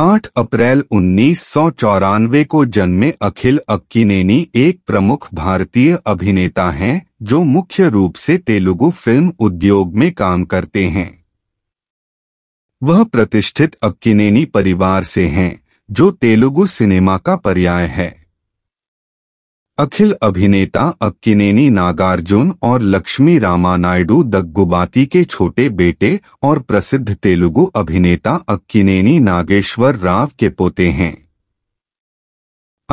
8 अप्रैल उन्नीस को जन्मे अखिल अक्कीनेनी एक प्रमुख भारतीय अभिनेता हैं जो मुख्य रूप से तेलुगु फिल्म उद्योग में काम करते हैं वह प्रतिष्ठित अक्कीनेनी परिवार से हैं जो तेलुगु सिनेमा का पर्याय है अखिल अभिनेता अक्किनेनी नागार्जुन और लक्ष्मी रामा नायडू दग्गुबाती के छोटे बेटे और प्रसिद्ध तेलुगु अभिनेता अक्किनेनी नागेश्वर राव के पोते हैं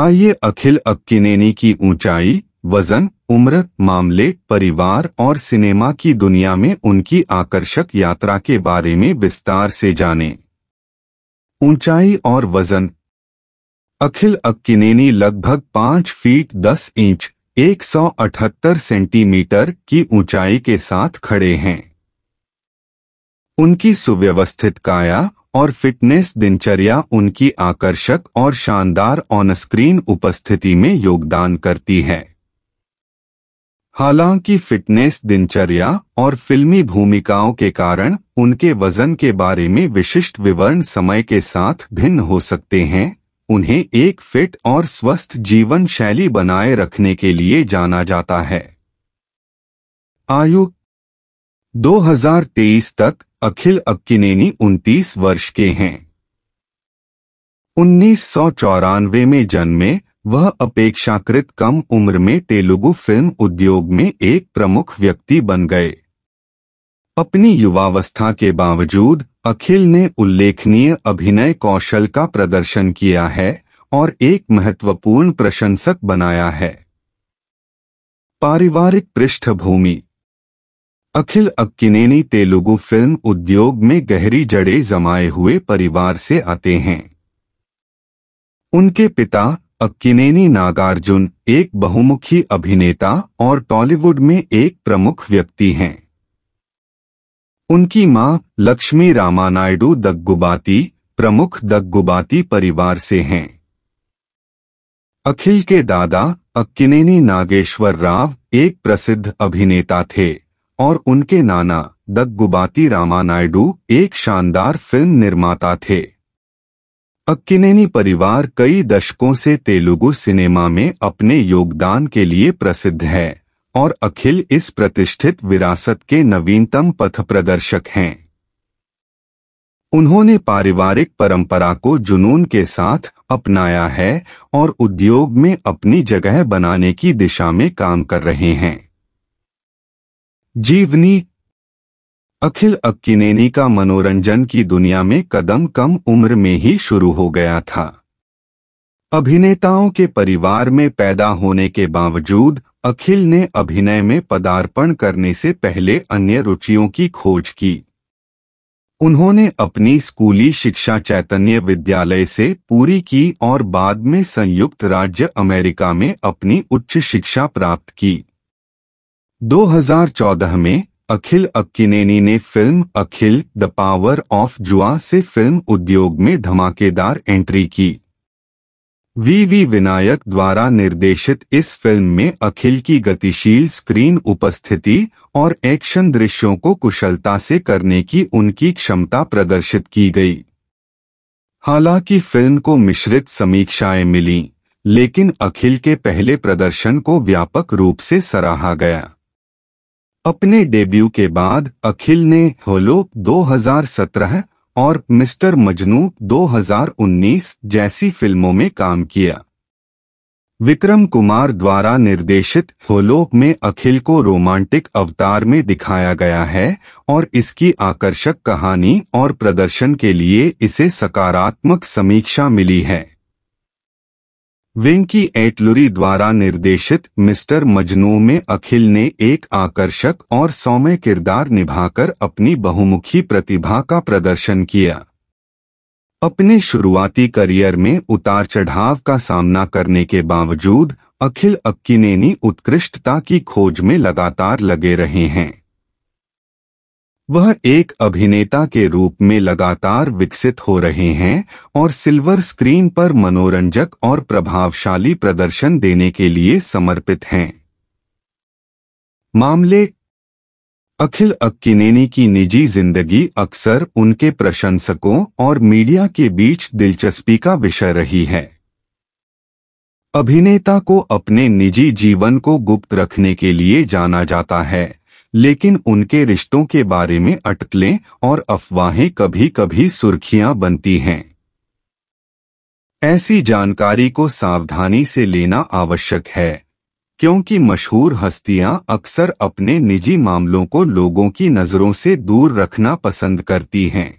आइए अखिल अक्किनेनी की ऊंचाई, वजन उम्र मामले परिवार और सिनेमा की दुनिया में उनकी आकर्षक यात्रा के बारे में विस्तार से जानें। ऊंचाई और वजन अखिल अक्किनेनी लगभग पांच फीट दस इंच 178 सेंटीमीटर की ऊंचाई के साथ खड़े हैं उनकी सुव्यवस्थित काया और फिटनेस दिनचर्या उनकी आकर्षक और शानदार ऑन स्क्रीन उपस्थिति में योगदान करती है हालांकि फिटनेस दिनचर्या और फिल्मी भूमिकाओं के कारण उनके वजन के बारे में विशिष्ट विवरण समय के साथ भिन्न हो सकते हैं उन्हें एक फिट और स्वस्थ जीवन शैली बनाए रखने के लिए जाना जाता है आयु 2023 तक अखिल अक्कीनेनी 29 वर्ष के हैं उन्नीस में जन्मे वह अपेक्षाकृत कम उम्र में तेलुगु फिल्म उद्योग में एक प्रमुख व्यक्ति बन गए अपनी युवावस्था के बावजूद अखिल ने उल्लेखनीय अभिनय कौशल का प्रदर्शन किया है और एक महत्वपूर्ण प्रशंसक बनाया है पारिवारिक पृष्ठभूमि अखिल अक्किनेनी तेलुगु फिल्म उद्योग में गहरी जड़े जमाए हुए परिवार से आते हैं उनके पिता अक्किनेनी नागार्जुन एक बहुमुखी अभिनेता और टॉलीवुड में एक प्रमुख व्यक्ति हैं उनकी मां लक्ष्मी रामानायडू दग्गुबाती प्रमुख दग्गुबाती परिवार से हैं अखिल के दादा अक्किनेनी नागेश्वर राव एक प्रसिद्ध अभिनेता थे और उनके नाना दग्गुबाती रामानायडू एक शानदार फिल्म निर्माता थे अक्किनेनी परिवार कई दशकों से तेलुगु सिनेमा में अपने योगदान के लिए प्रसिद्ध है और अखिल इस प्रतिष्ठित विरासत के नवीनतम पथ प्रदर्शक हैं उन्होंने पारिवारिक परंपरा को जुनून के साथ अपनाया है और उद्योग में अपनी जगह बनाने की दिशा में काम कर रहे हैं जीवनी अखिल अक्कीनेनी का मनोरंजन की दुनिया में कदम कम उम्र में ही शुरू हो गया था अभिनेताओं के परिवार में पैदा होने के बावजूद अखिल ने अभिनय में पदार्पण करने से पहले अन्य रुचियों की खोज की उन्होंने अपनी स्कूली शिक्षा चैतन्य विद्यालय से पूरी की और बाद में संयुक्त राज्य अमेरिका में अपनी उच्च शिक्षा प्राप्त की 2014 में अखिल अक्कीनेनी ने film Akhil the power of Jua से फिल्म उद्योग में धमाकेदार एंट्री की वीवी विनायक द्वारा निर्देशित इस फिल्म में अखिल की गतिशील स्क्रीन उपस्थिति और एक्शन दृश्यों को कुशलता से करने की उनकी क्षमता प्रदर्शित की गई हालांकि फिल्म को मिश्रित समीक्षाएं मिली लेकिन अखिल के पहले प्रदर्शन को व्यापक रूप से सराहा गया अपने डेब्यू के बाद अखिल ने होलो 2017 और मिस्टर मजनू 2019 जैसी फिल्मों में काम किया विक्रम कुमार द्वारा निर्देशित होलोक में अखिल को रोमांटिक अवतार में दिखाया गया है और इसकी आकर्षक कहानी और प्रदर्शन के लिए इसे सकारात्मक समीक्षा मिली है विंकी एटलुरी द्वारा निर्देशित मिस्टर मजनू में अखिल ने एक आकर्षक और सौम्य किरदार निभाकर अपनी बहुमुखी प्रतिभा का प्रदर्शन किया अपने शुरुआती करियर में उतार चढ़ाव का सामना करने के बावजूद अखिल अक्कीनेनी उत्कृष्टता की खोज में लगातार लगे रहे हैं वह एक अभिनेता के रूप में लगातार विकसित हो रहे हैं और सिल्वर स्क्रीन पर मनोरंजक और प्रभावशाली प्रदर्शन देने के लिए समर्पित हैं मामले अखिल अक्कीनेनी की निजी जिंदगी अक्सर उनके प्रशंसकों और मीडिया के बीच दिलचस्पी का विषय रही है अभिनेता को अपने निजी जीवन को गुप्त रखने के लिए जाना जाता है लेकिन उनके रिश्तों के बारे में अटकलें और अफवाहें कभी कभी सुर्खियां बनती हैं ऐसी जानकारी को सावधानी से लेना आवश्यक है क्योंकि मशहूर हस्तियां अक्सर अपने निजी मामलों को लोगों की नज़रों से दूर रखना पसंद करती हैं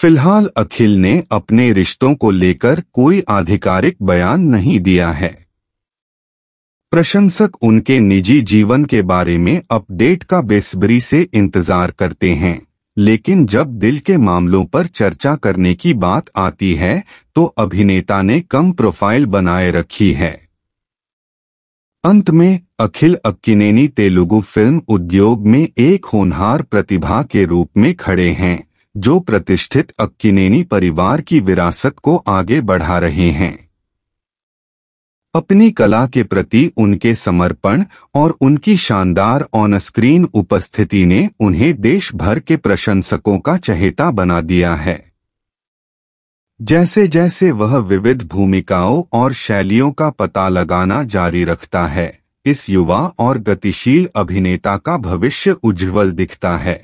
फिलहाल अखिल ने अपने रिश्तों को लेकर कोई आधिकारिक बयान नहीं दिया है प्रशंसक उनके निजी जीवन के बारे में अपडेट का बेसब्री से इंतजार करते हैं लेकिन जब दिल के मामलों पर चर्चा करने की बात आती है तो अभिनेता ने कम प्रोफाइल बनाए रखी है अंत में अखिल अक्कीनेनी तेलुगु फिल्म उद्योग में एक होनहार प्रतिभा के रूप में खड़े हैं जो प्रतिष्ठित अक्कीनेनी परिवार की विरासत को आगे बढ़ा रहे हैं अपनी कला के प्रति उनके समर्पण और उनकी शानदार ऑन स्क्रीन उपस्थिति ने उन्हें देश भर के प्रशंसकों का चहेता बना दिया है जैसे जैसे वह विविध भूमिकाओं और शैलियों का पता लगाना जारी रखता है इस युवा और गतिशील अभिनेता का भविष्य उज्जवल दिखता है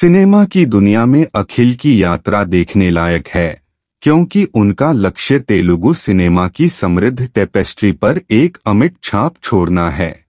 सिनेमा की दुनिया में अखिल की यात्रा देखने लायक है क्योंकि उनका लक्ष्य तेलुगु सिनेमा की समृद्ध टेपेस्ट्री पर एक अमिट छाप छोड़ना है